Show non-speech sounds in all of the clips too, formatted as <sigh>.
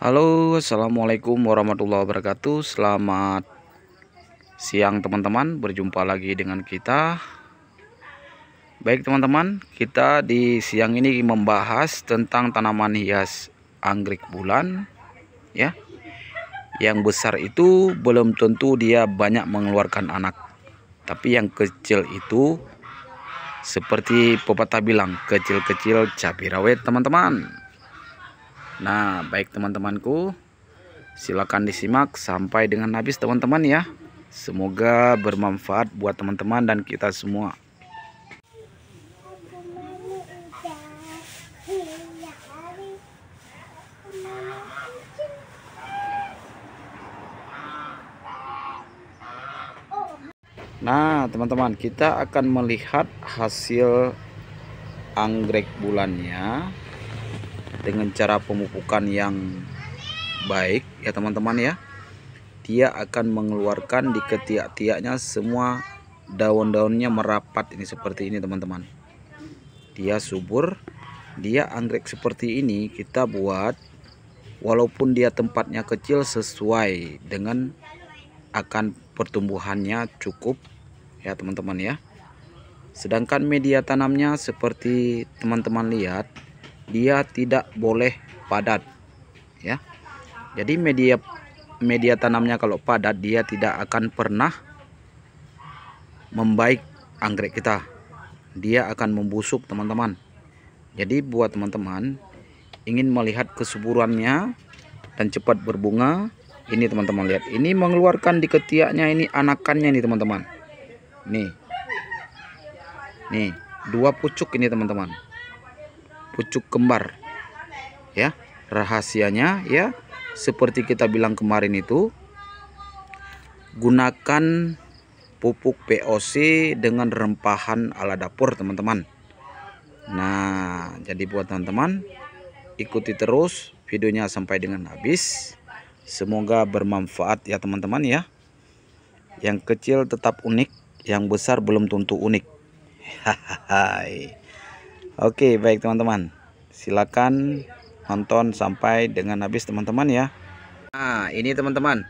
Halo assalamualaikum warahmatullahi wabarakatuh Selamat siang teman-teman Berjumpa lagi dengan kita Baik teman-teman Kita di siang ini membahas tentang tanaman hias anggrek bulan ya Yang besar itu belum tentu dia banyak mengeluarkan anak Tapi yang kecil itu Seperti pepatah bilang Kecil-kecil cabai rawit teman-teman Nah, baik teman-temanku, silakan disimak sampai dengan habis teman-teman ya. Semoga bermanfaat buat teman-teman dan kita semua. Nah, teman-teman, kita akan melihat hasil anggrek bulannya dengan cara pemupukan yang baik ya teman-teman ya dia akan mengeluarkan di ketiak-tiaknya semua daun-daunnya merapat ini seperti ini teman-teman dia subur dia anggrek seperti ini kita buat walaupun dia tempatnya kecil sesuai dengan akan pertumbuhannya cukup ya teman-teman ya sedangkan media tanamnya seperti teman-teman lihat dia tidak boleh padat ya jadi media media tanamnya kalau padat dia tidak akan pernah membaik anggrek kita dia akan membusuk teman-teman jadi buat teman-teman ingin melihat kesuburannya dan cepat berbunga ini teman-teman lihat ini mengeluarkan di ketiaknya ini anakannya nih teman-teman nih nih dua pucuk ini teman-teman pucuk kembar ya rahasianya ya seperti kita bilang kemarin itu gunakan pupuk POC dengan rempahan ala dapur teman-teman nah jadi buat teman-teman ikuti terus videonya sampai dengan habis semoga bermanfaat ya teman-teman ya yang kecil tetap unik yang besar belum tentu unik <laughs> Hai. Oke baik teman-teman silakan nonton sampai dengan habis teman-teman ya Nah ini teman-teman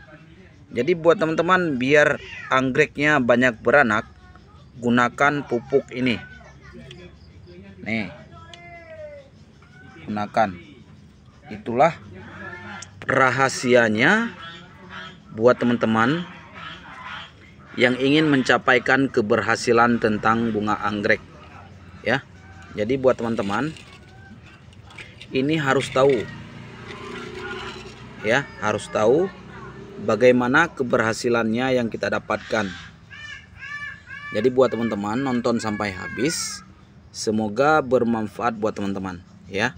jadi buat teman-teman biar anggreknya banyak beranak gunakan pupuk ini nih gunakan itulah rahasianya buat teman-teman yang ingin mencapaikan keberhasilan tentang bunga anggrek jadi buat teman-teman ini harus tahu ya harus tahu bagaimana keberhasilannya yang kita dapatkan jadi buat teman-teman nonton sampai habis semoga bermanfaat buat teman-teman ya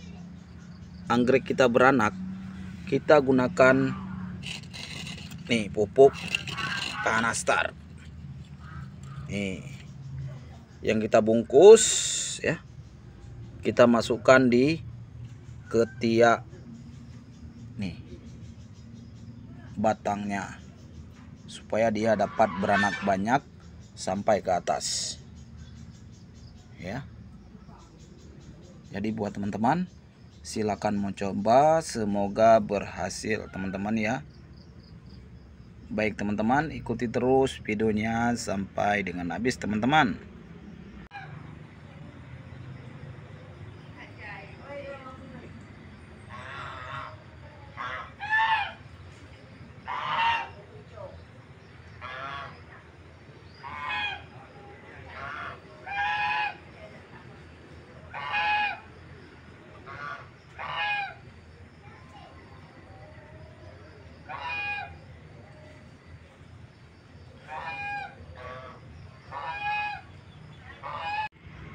anggrek kita beranak kita gunakan nih pupuk star. nih yang kita bungkus kita masukkan di ketiak nih batangnya supaya dia dapat beranak banyak sampai ke atas ya jadi buat teman-teman silakan mencoba semoga berhasil teman-teman ya baik teman-teman ikuti terus videonya sampai dengan habis teman-teman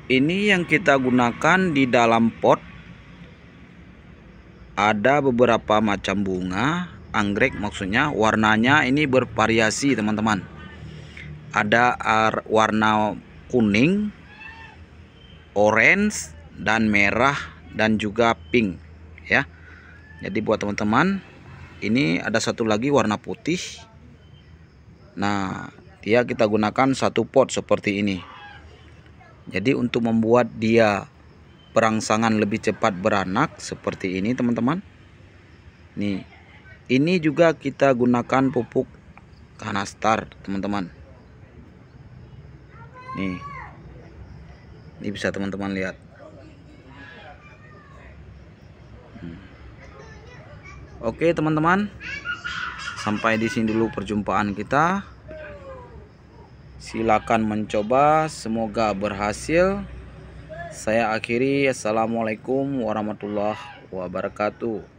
ini yang kita gunakan di dalam pot ada beberapa macam bunga anggrek maksudnya warnanya ini bervariasi teman-teman ada warna kuning orange dan merah dan juga pink ya jadi buat teman-teman ini ada satu lagi warna putih nah dia kita gunakan satu pot seperti ini jadi untuk membuat dia perangsangan lebih cepat beranak seperti ini teman-teman. Nih, ini juga kita gunakan pupuk kanastar teman-teman. Nih, ini bisa teman-teman lihat. Hmm. Oke teman-teman, sampai di sini dulu perjumpaan kita. Silakan mencoba, semoga berhasil. Saya akhiri, Assalamualaikum warahmatullahi wabarakatuh.